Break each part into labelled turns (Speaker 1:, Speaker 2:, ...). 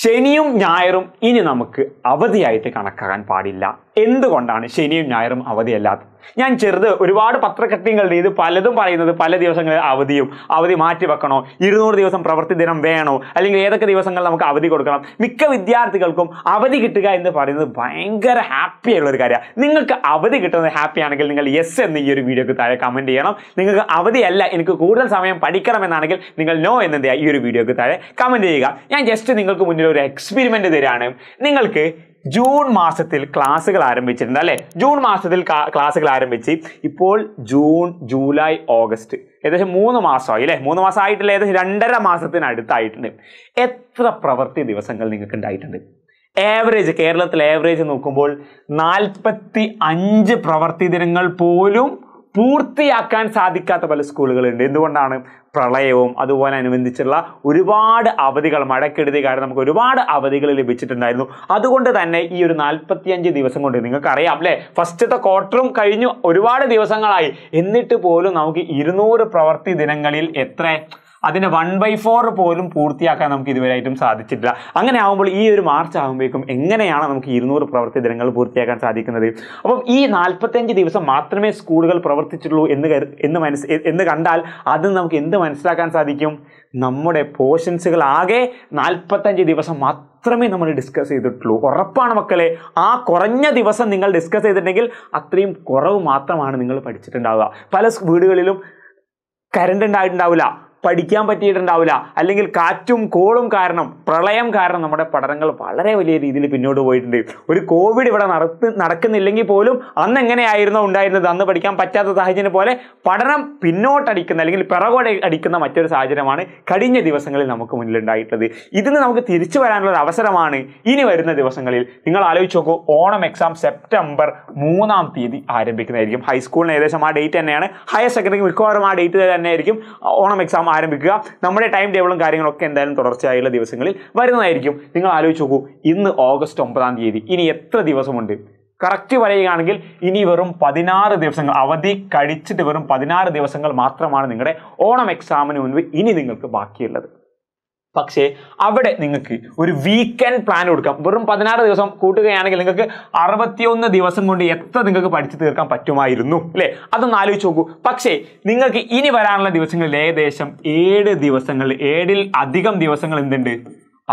Speaker 1: ശനിയും ഞായറും ഇനി നമുക്ക് അവധിയായിട്ട് കണക്കാക്കാൻ പാടില്ല എന്തുകൊണ്ടാണ് ശനിയും ഞായറും അവധിയല്ലാത്തത് ഞാൻ ചെറുത് ഒരുപാട് പത്രകൃത്യങ്ങളുടെ ഇത് പലതും പറയുന്നത് പല ദിവസങ്ങളിൽ അവധിയും അവധി മാറ്റി വെക്കണോ ഇരുന്നൂറ് ദിവസം പ്രവൃത്തി ദിനം വേണോ അല്ലെങ്കിൽ ഏതൊക്കെ ദിവസങ്ങൾ നമുക്ക് അവധി കൊടുക്കണം മിക്ക വിദ്യാർത്ഥികൾക്കും അവധി കിട്ടുക എന്ന് പറയുന്നത് ഭയങ്കര ഹാപ്പിയുള്ള ഒരു കാര്യമാണ് നിങ്ങൾക്ക് അവധി കിട്ടുന്നത് ഹാപ്പി ആണെങ്കിൽ നിങ്ങൾ യെസ് എന്ന് ഈ ഒരു വീഡിയോക്ക് താഴെ കമൻറ്റ് ചെയ്യണം നിങ്ങൾക്ക് അവധിയല്ല എനിക്ക് കൂടുതൽ സമയം പഠിക്കണമെന്നാണെങ്കിൽ നിങ്ങൾ നോ എന്നെന്ത് ഈ ഒരു വീഡിയോക്ക് താഴെ കമൻറ്റ് ചെയ്യുക ഞാൻ ജസ്റ്റ് നിങ്ങൾക്ക് മുന്നിൽ ഒരു എക്സ്പെരിമെൻറ്റ് തരാണ് നിങ്ങൾക്ക് ജൂൺ മാസത്തിൽ ക്ലാസ്സുകൾ ആരംഭിച്ചിരുന്നു അല്ലേ ജൂൺ മാസത്തിൽ ക്ലാസ്സുകൾ ആരംഭിച്ച് ഇപ്പോൾ ജൂൺ ജൂലൈ ഓഗസ്റ്റ് ഏകദേശം മൂന്ന് മാസമായി അല്ലേ മൂന്ന് മാസം ആയിട്ടില്ല ഏകദേശം രണ്ടര മാസത്തിനടുത്തായിട്ടുണ്ട് എത്ര പ്രവൃത്തി ദിവസങ്ങൾ നിങ്ങൾക്ക് ഉണ്ടായിട്ടുണ്ട് ഏവറേജ് കേരളത്തിൽ ഏവറേജ് നോക്കുമ്പോൾ നാൽപ്പത്തി അഞ്ച് പ്രവൃത്തി ദിനങ്ങൾ പോലും പൂർത്തിയാക്കാൻ സാധിക്കാത്ത പല സ്കൂളുകളുണ്ട് എന്തുകൊണ്ടാണ് പ്രളയവും അതുപോലെ അനുബന്ധിച്ചുള്ള ഒരുപാട് അവധികൾ മഴക്കെടുതി കാരണം നമുക്ക് ഒരുപാട് അവധികൾ ലഭിച്ചിട്ടുണ്ടായിരുന്നു അതുകൊണ്ട് തന്നെ ഈ ഒരു നാൽപ്പത്തിയഞ്ച് ദിവസം കൊണ്ട് നിങ്ങൾക്കറിയാം അല്ലേ ഫസ്റ്റത്തെ ക്വാർട്ടറും കഴിഞ്ഞു ഒരുപാട് ദിവസങ്ങളായി എന്നിട്ട് പോലും നമുക്ക് ഇരുന്നൂറ് പ്രവൃത്തി ദിനങ്ങളിൽ എത്ര അതിനെ വൺ ബൈ ഫോർ പോലും പൂർത്തിയാക്കാൻ നമുക്ക് ഇതുവരെയായിട്ടും സാധിച്ചിട്ടില്ല അങ്ങനെ ആകുമ്പോൾ ഈ ഒരു മാർച്ച് ആകുമ്പോഴേക്കും എങ്ങനെയാണ് നമുക്ക് ഇരുന്നൂറ് പ്രവൃത്തി ദിനങ്ങൾ പൂർത്തിയാക്കാൻ സാധിക്കുന്നത് അപ്പം ഈ നാൽപ്പത്തഞ്ച് ദിവസം മാത്രമേ സ്കൂളുകൾ പ്രവർത്തിച്ചിട്ടുള്ളൂ എന്ന് എന്ന് മനസ് എന്ന് കണ്ടാൽ അത് നമുക്ക് എന്ത് മനസ്സിലാക്കാൻ സാധിക്കും നമ്മുടെ പോർഷൻസുകൾ ആകെ നാൽപ്പത്തഞ്ച് ദിവസം മാത്രമേ നമ്മൾ ഡിസ്കസ് ചെയ്തിട്ടുള്ളൂ ഉറപ്പാണ് മക്കളെ ആ കുറഞ്ഞ ദിവസം നിങ്ങൾ ഡിസ്കസ് ചെയ്തിട്ടുണ്ടെങ്കിൽ അത്രയും കുറവ് മാത്രമാണ് നിങ്ങൾ പഠിച്ചിട്ടുണ്ടാവുക പല വീടുകളിലും കരണ്ട് ഉണ്ടായിട്ടുണ്ടാവില്ല പഠിക്കാൻ പറ്റിയിട്ടുണ്ടാവില്ല അല്ലെങ്കിൽ കാറ്റും കോളും കാരണം പ്രളയം കാരണം നമ്മുടെ പഠനങ്ങൾ വളരെ വലിയ രീതിയിൽ പിന്നോട്ട് പോയിട്ടുണ്ട് ഒരു കോവിഡ് ഇവിടെ നടത്തി നടക്കുന്നില്ലെങ്കിൽ പോലും അന്ന് എങ്ങനെയായിരുന്നോ ഉണ്ടായിരുന്നത് അന്ന് പഠിക്കാൻ പറ്റാത്ത സാഹചര്യം പോലെ പഠനം പിന്നോട്ടടിക്കുന്ന അല്ലെങ്കിൽ പിറകോടെ അടിക്കുന്ന മറ്റൊരു സാഹചര്യമാണ് കഴിഞ്ഞ ദിവസങ്ങളിൽ നമുക്ക് മുന്നിലുണ്ടായിട്ടുള്ളത് ഇതിന് നമുക്ക് തിരിച്ചു വരാനുള്ള ഒരു അവസരമാണ് ഇനി വരുന്ന ദിവസങ്ങളിൽ നിങ്ങൾ ആലോചിച്ച് നോക്കൂ ഓണം എക്സാം സെപ്റ്റംബർ മൂന്നാം തീയതി ആരംഭിക്കുന്നതായിരിക്കും ഹൈസ്കൂളിന് ഏകദേശം ആ ഡേറ്റ് തന്നെയാണ് ഹയർ സെക്കൻഡറി മിക്കവാറും ആ ഡേറ്റ് തന്നെയായിരിക്കും ഓണം എക്സാം ആരംഭിക്കുക നമ്മുടെ ടൈം ടേബിളും കാര്യങ്ങളൊക്കെ എന്തായാലും തുടർച്ചയായുള്ള ദിവസങ്ങളിൽ വരുന്നതായിരിക്കും നിങ്ങൾ ആലോചിച്ച് നോക്കൂ ഇന്ന് ഓഗസ്റ്റ് ഒമ്പതാം തീയതി ഇനി എത്ര ദിവസമുണ്ട് കറക്റ്റ് പറയുകയാണെങ്കിൽ ഇനി വെറും പതിനാറ് ദിവസങ്ങൾ അവധി കഴിച്ചിട്ട് വെറും പതിനാറ് ദിവസങ്ങൾ മാത്രമാണ് നിങ്ങളുടെ ഓണം എക്സാമിന് മുൻപ് ഇനി നിങ്ങൾക്ക് ബാക്കിയുള്ളത് പക്ഷേ അവിടെ നിങ്ങൾക്ക് ഒരു വീക്കെൻഡ് പ്ലാൻ കൊടുക്കാം വെറും പതിനാറ് ദിവസം കൂട്ടുകയാണെങ്കിൽ നിങ്ങൾക്ക് അറുപത്തിയൊന്ന് ദിവസം കൊണ്ട് എത്ര നിങ്ങൾക്ക് പഠിച്ചു തീർക്കാൻ പറ്റുമായിരുന്നു അല്ലേ അതൊന്ന് ആലോചിച്ച് നോക്കൂ പക്ഷേ നിങ്ങൾക്ക് ഇനി വരാനുള്ള ദിവസങ്ങളിൽ ഏകദേശം ഏഴ് ദിവസങ്ങൾ ഏഴിൽ അധികം ദിവസങ്ങൾ എന്തുണ്ട്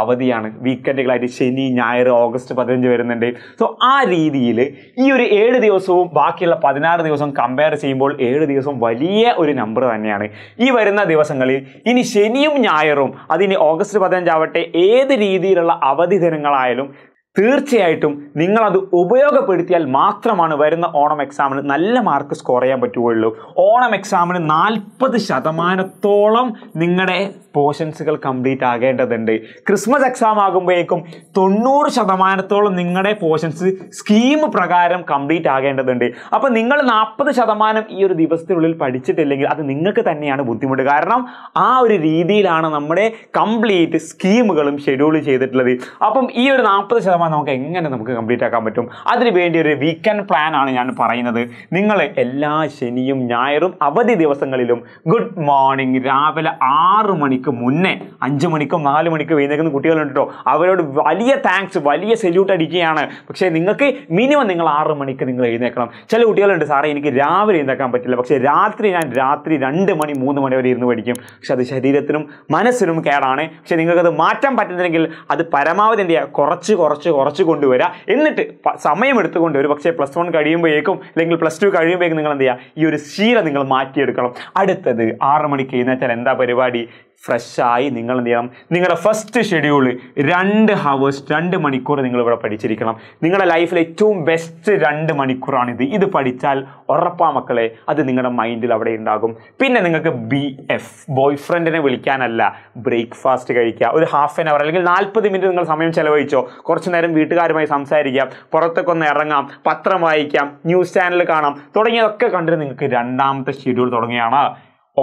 Speaker 1: അവധിയാണ് വീക്കെൻഡുകളായിട്ട് ശനി ഞായർ ഓഗസ്റ്റ് പതിനഞ്ച് വരുന്നുണ്ട് സോ ആ രീതിയിൽ ഈ ഒരു ഏഴ് ദിവസവും ബാക്കിയുള്ള പതിനാറ് ദിവസവും കമ്പയർ ചെയ്യുമ്പോൾ ഏഴ് ദിവസം വലിയ ഒരു നമ്പർ തന്നെയാണ് ഈ വരുന്ന ദിവസങ്ങളിൽ ഇനി ശനിയും ഞായറും അതിനി ഓഗസ്റ്റ് പതിനഞ്ചാവട്ടെ ഏത് രീതിയിലുള്ള അവധി ദിനങ്ങളായാലും തീർച്ചയായിട്ടും നിങ്ങളത് ഉപയോഗപ്പെടുത്തിയാൽ മാത്രമാണ് വരുന്ന ഓണം എക്സാമിന് നല്ല മാർക്ക് സ്കോർ ചെയ്യാൻ പറ്റുകയുള്ളൂ ഓണം എക്സാമിന് നാൽപ്പത് ശതമാനത്തോളം നിങ്ങളുടെ പോർഷൻസുകൾ കംപ്ലീറ്റ് ആകേണ്ടതുണ്ട് ക്രിസ്മസ് എക്സാം ആകുമ്പോഴേക്കും തൊണ്ണൂറ് ശതമാനത്തോളം നിങ്ങളുടെ പോർഷൻസ് സ്കീം പ്രകാരം കംപ്ലീറ്റ് ആകേണ്ടതുണ്ട് അപ്പോൾ നിങ്ങൾ നാൽപ്പത് ശതമാനം ഈ ഒരു ദിവസത്തിനുള്ളിൽ പഠിച്ചിട്ടില്ലെങ്കിൽ അത് നിങ്ങൾക്ക് തന്നെയാണ് ബുദ്ധിമുട്ട് കാരണം ആ ഒരു രീതിയിലാണ് നമ്മുടെ കംപ്ലീറ്റ് സ്കീമുകളും ഷെഡ്യൂൾ ചെയ്തിട്ടുള്ളത് അപ്പം ഈ ഒരു നാൽപ്പത് ശതമാനം നമുക്ക് എങ്ങനെ നമുക്ക് കംപ്ലീറ്റ് ആക്കാൻ പറ്റും അതിന് വേണ്ടി ഒരു വീക്കെൻഡ് പ്ലാനാണ് ഞാൻ പറയുന്നത് നിങ്ങൾ എല്ലാ ശനിയും ഞായറും അവധി ദിവസങ്ങളിലും ഗുഡ് മോർണിംഗ് രാവിലെ ആറ് മണിക്ക് മുന്നേ അഞ്ച് മണിക്കും നാല് മണിക്ക് വൈകുന്നേരം കുട്ടികളുണ്ട് കേട്ടോ അവരോട് വലിയ താങ്ക്സ് വലിയ സെല്യൂട്ട് അടിക്കുകയാണ് പക്ഷേ നിങ്ങൾക്ക് മിനിമം നിങ്ങൾ ആറ് മണിക്ക് നിങ്ങൾ എഴുന്നേക്കണം ചില കുട്ടികളുണ്ട് സാറേ എനിക്ക് രാവിലെ എഴുന്നേക്കാൻ പറ്റില്ല പക്ഷേ രാത്രി ഞാൻ രാത്രി രണ്ട് മണി മൂന്ന് മണി വരെ ഇരുന്ന് പഠിക്കും പക്ഷെ അത് ശരീരത്തിനും മനസ്സിനും കേടാണ് പക്ഷേ നിങ്ങൾക്കത് മാറ്റാൻ പറ്റുന്നില്ലെങ്കിൽ അത് പരമാവധി എന്ത് ചെയ്യുക കുറച്ച് കുറച്ച് കുറച്ച് കുറച്ച് കൊണ്ടുവരിക എന്നിട്ട് സമയമെടുത്തുകൊണ്ട് ഒരു പക്ഷേ പ്ലസ് വൺ കഴിയുമ്പോഴേക്കും അല്ലെങ്കിൽ പ്ലസ് ടു കഴിയുമ്പോഴേക്കും നിങ്ങൾ എന്ത് ചെയ്യുക ഈ ഒരു ശീലം നിങ്ങൾ മാറ്റിയെടുക്കണം അടുത്തത് ആറ് മണിക്ക് എഴുന്നേറ്റാൽ എന്താ പരിപാടി ഫ്രഷായി നിങ്ങൾ എന്ത് ചെയ്യണം നിങ്ങളുടെ ഫസ്റ്റ് ഷെഡ്യൂൾ രണ്ട് ഹവേഴ്സ് രണ്ട് മണിക്കൂർ നിങ്ങൾ ഇവിടെ പഠിച്ചിരിക്കണം നിങ്ങളുടെ ലൈഫിൽ ഏറ്റവും ബെസ്റ്റ് രണ്ട് മണിക്കൂറാണിത് ഇത് പഠിച്ചാൽ ഉറപ്പാ മക്കളെ അത് നിങ്ങളുടെ മൈൻഡിൽ അവിടെ ഉണ്ടാകും പിന്നെ നിങ്ങൾക്ക് ബി എഫ് ബോയ് ഫ്രണ്ടിനെ വിളിക്കാനല്ല ബ്രേക്ക്ഫാസ്റ്റ് കഴിക്കുക ഒരു ഹാഫ് ആൻ അവർ അല്ലെങ്കിൽ നാൽപ്പത് മിനിറ്റ് നിങ്ങൾ സമയം ചിലവഴിച്ചോ കുറച്ച് നേരം വീട്ടുകാരുമായി സംസാരിക്കാം പുറത്തൊക്കെ ഒന്ന് ഇറങ്ങാം പത്രം വായിക്കാം ന്യൂസ് ചാനൽ കാണാം തുടങ്ങിയതൊക്കെ കണ്ടിട്ട് നിങ്ങൾക്ക് രണ്ടാമത്തെ ഷെഡ്യൂൾ തുടങ്ങിയാണ്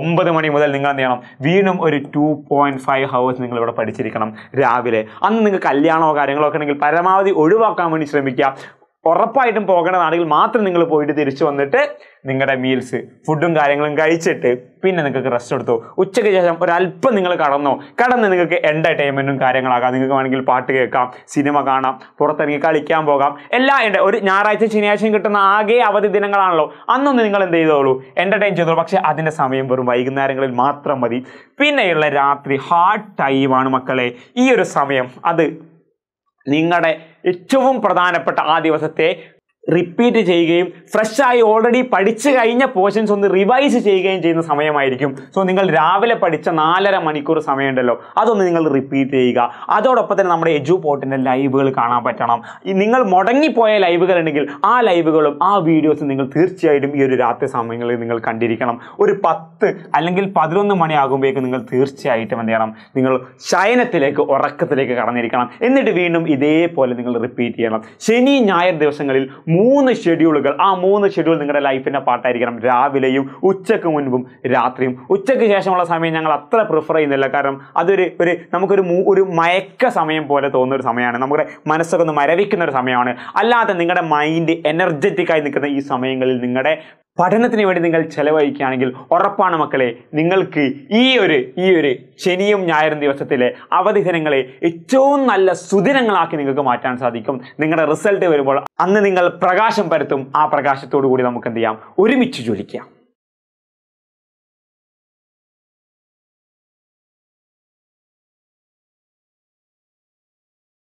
Speaker 1: ഒമ്പത് മണി മുതൽ നിങ്ങൾ എന്ത് ചെയ്യണം വീണ്ടും ഒരു ടു പോയിൻറ്റ് ഫൈവ് ഹവേഴ്സ് നിങ്ങൾ ഇവിടെ പഠിച്ചിരിക്കണം രാവിലെ അന്ന് നിങ്ങൾക്ക് കല്യാണമോ കാര്യങ്ങളോ ഒക്കെ ഉണ്ടെങ്കിൽ പരമാവധി ഒഴിവാക്കാൻ വേണ്ടി ശ്രമിക്കുക ഉറപ്പായിട്ടും പോകേണ്ടതാണെങ്കിൽ മാത്രം നിങ്ങൾ പോയിട്ട് തിരിച്ചു വന്നിട്ട് നിങ്ങളുടെ മീൽസ് ഫുഡും കാര്യങ്ങളും കഴിച്ചിട്ട് പിന്നെ നിങ്ങൾക്ക് റെസ്റ്റ് എടുത്തു ഉച്ചയ്ക്ക് ശേഷം ഒരല്പം നിങ്ങൾ കടന്നോ കടന്ന് നിങ്ങൾക്ക് എൻ്റർടൈൻമെൻറ്റും കാര്യങ്ങളാകാം നിങ്ങൾക്ക് വേണമെങ്കിൽ പാട്ട് കേൾക്കാം സിനിമ കാണാം പുറത്തിറങ്ങി കളിക്കാൻ പോകാം എല്ലാ എൻ്റെ ഒരു ഞായറാഴ്ച ശനിയാഴ്ചയും കിട്ടുന്ന ആകെ അവധി ദിനങ്ങളാണല്ലോ അന്നൊന്ന് നിങ്ങൾ എന്ത് ചെയ്തോളൂ എൻ്റർടൈൻ ചെയ്തോളൂ പക്ഷേ അതിൻ്റെ സമയം വെറും വൈകുന്നേരങ്ങളിൽ മാത്രം മതി പിന്നെയുള്ള രാത്രി ഹാർഡ് ടൈമാണ് മക്കളെ ഈ ഒരു സമയം അത് നിങ്ങളുടെ ഏറ്റവും പ്രധാനപ്പെട്ട ആ ദിവസത്തെ റിപ്പീറ്റ് ചെയ്യുകയും ഫ്രഷ് ആയി ഓൾറെഡി പഠിച്ചു കഴിഞ്ഞ പോർഷൻസ് ഒന്ന് റിവൈസ് ചെയ്യുകയും ചെയ്യുന്ന സമയമായിരിക്കും സോ നിങ്ങൾ രാവിലെ പഠിച്ച നാലര മണിക്കൂർ സമയമുണ്ടല്ലോ അതൊന്ന് നിങ്ങൾ റിപ്പീറ്റ് ചെയ്യുക അതോടൊപ്പം തന്നെ നമ്മുടെ എജു പോർട്ടിൻ്റെ ലൈവുകൾ കാണാൻ പറ്റണം നിങ്ങൾ മുടങ്ങിപ്പോയ ലൈവുകൾ ഉണ്ടെങ്കിൽ ആ ലൈവുകളും ആ വീഡിയോസും നിങ്ങൾ തീർച്ചയായിട്ടും ഈ ഒരു രാത്രി സമയങ്ങളിൽ നിങ്ങൾ കണ്ടിരിക്കണം ഒരു പത്ത് അല്ലെങ്കിൽ പതിനൊന്ന് മണിയാകുമ്പോഴേക്കും നിങ്ങൾ തീർച്ചയായിട്ടും എന്ത് ചെയ്യണം നിങ്ങൾ ശയനത്തിലേക്ക് ഉറക്കത്തിലേക്ക് കടന്നിരിക്കണം എന്നിട്ട് വീണ്ടും ഇതേപോലെ നിങ്ങൾ റിപ്പീറ്റ് ചെയ്യണം ശനി ഞായർ ദിവസങ്ങളിൽ മൂന്ന് ഷെഡ്യൂളുകൾ ആ മൂന്ന് ഷെഡ്യൂൾ നിങ്ങളുടെ ലൈഫിൻ്റെ പാട്ടായിരിക്കണം രാവിലെയും ഉച്ചയ്ക്ക് മുൻപും രാത്രിയും ഉച്ചയ്ക്ക് ശേഷമുള്ള സമയം ഞങ്ങൾ അത്ര പ്രിഫർ ചെയ്യുന്നില്ല കാരണം അതൊരു ഒരു നമുക്കൊരു ഒരു മയക്ക സമയം പോലെ തോന്നുന്ന ഒരു സമയമാണ് നമ്മുടെ മനസ്സൊക്കെ ഒന്ന് മരവിക്കുന്ന ഒരു സമയമാണ് അല്ലാതെ നിങ്ങളുടെ മൈൻഡ് എനർജറ്റിക്കായി നിൽക്കുന്ന ഈ സമയങ്ങളിൽ നിങ്ങളുടെ പഠനത്തിന് വേണ്ടി നിങ്ങൾ ചെലവഴിക്കുകയാണെങ്കിൽ ഉറപ്പാണ് മക്കളെ നിങ്ങൾക്ക് ഈ ഒരു ഈ ഒരു ശനിയും ഞായറും ദിവസത്തിലെ അവധി ദിനങ്ങളെ ഏറ്റവും നല്ല സുദിനങ്ങളാക്കി നിങ്ങൾക്ക് മാറ്റാൻ സാധിക്കും നിങ്ങളുടെ റിസൾട്ട് വരുമ്പോൾ അന്ന് നിങ്ങൾ പ്രകാശം പരത്തും ആ പ്രകാശത്തോടു കൂടി നമുക്ക് എന്ത് ചെയ്യാം ഒരുമിച്ച് ജോലിക്കാം